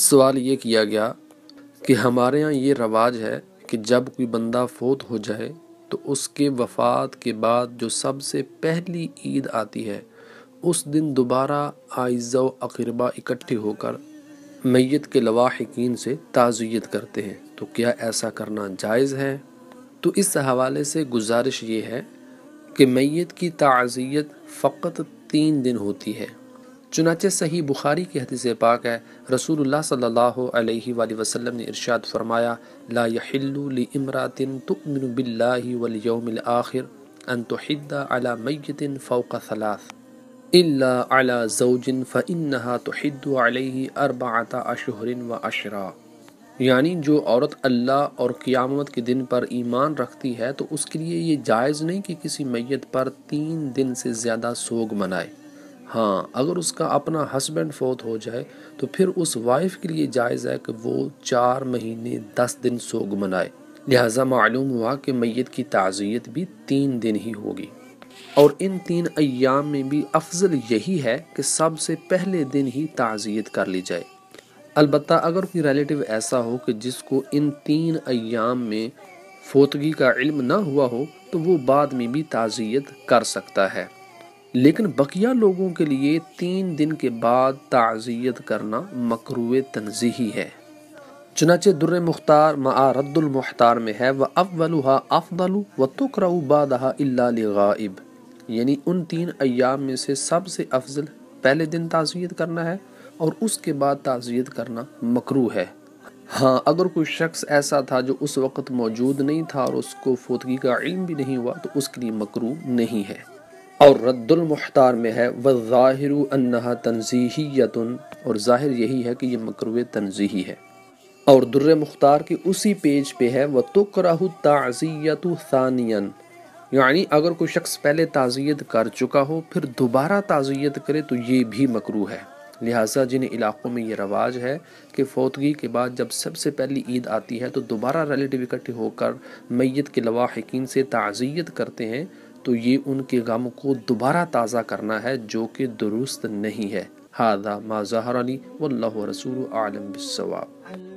सवाल ये किया गया कि हमारे यहाँ ये रवाज है कि जब कोई बंदा फोत हो जाए तो उसके वफात के बाद जो सबसे पहली ईद आती है उस दिन दोबारा आइज़ा अकरबा इकट्ठे होकर मैत के लवाहकिन से ताज़ियत करते हैं तो क्या ऐसा करना जायज़ है तो इस हवाले से गुजारिश ये है कि मैत की ताज़ियत फ़कत तीन दिन होती है चुनाचे सही बुखारी की हदीस पाक है रसूलुल्लाह सल्लल्लाहु अलैहि वसल्लम ने इरशाद फरमाया ला यहिल्लु इमरातिन बिल्लाहि वल यौमिल आखिर अन तुहिद्दा अला मैयतिन फौक इल्ला अला जौजिन फ़इन्नहा तुहिद्दु अलैहि अशहरिन व अशरा यानी जो औरत अल्लाह और क़ियामत के दिन पर ईमान रखती है तो उसके लिए ये जायज़ नहीं कि किसी मैयत पर तीन दिन से ज़्यादा सोग मनाए हाँ अगर उसका अपना हस्बैंड फोत हो जाए तो फिर उस वाइफ के लिए जायज़ है कि वो चार महीने दस दिन सोग मनाए लिहाजा मालूम हुआ कि मैत की ताज़ियत भी तीन दिन ही होगी और इन तीन अयाम में भी अफजल यही है कि सबसे पहले दिन ही ताज़ियत कर ली जाए अलबत् अगर कोई रिलेटिव ऐसा हो कि जिसको इन तीन अयाम में फोतगी का इल्म ना हुआ हो तो वो बाद में भी ताज़ियत कर सकता है लेकिन बकिया लोगों के लिए तीन दिन के बाद ताज़ियत करना मकरू तनजीही है चनाचे दुर मुख्तार मारद्दुलमहतार में है व अव्वलहा अफदलु व तुकरऊ बादहा गाइब यानी उन तीन अयाम में से सबसे अफजल पहले दिन ताज़ियत करना है और उसके बाद ताज़ियत करना मकरू है हाँ अगर कोई शख्स ऐसा था जो उस वक़्त मौजूद नहीं था और उसको फोतगी का इल्म भी नहीं हुआ तो उसके लिए मकरू नहीं है और रद्दुल मुख्तार में है व ज़ाहिर अन्ना तनजीहीतन और ज़ाहिर यही है कि ये मकर तनजीही है और दुर्र मुख्तार के उसी पेज पे है व तुकरह ताज़ीत सानियन यानी अगर कोई शख्स पहले ताज़ियत कर चुका हो फिर दोबारा ताज़ियत करे तो ये भी मकरू है लिहाजा जिन इलाक़ों में ये रवाज है कि फोतगी के बाद जब सबसे पहली ईद आती है तो दोबारा रिलेटिव इकट्ठे होकर मैत के लवाकिन से ताज़ियत करते हैं तो ये उनके गम को दोबारा ताज़ा करना है जो कि दुरुस्त नहीं है हादा माजहर अली वल्ल रसूल आलम बिसवाब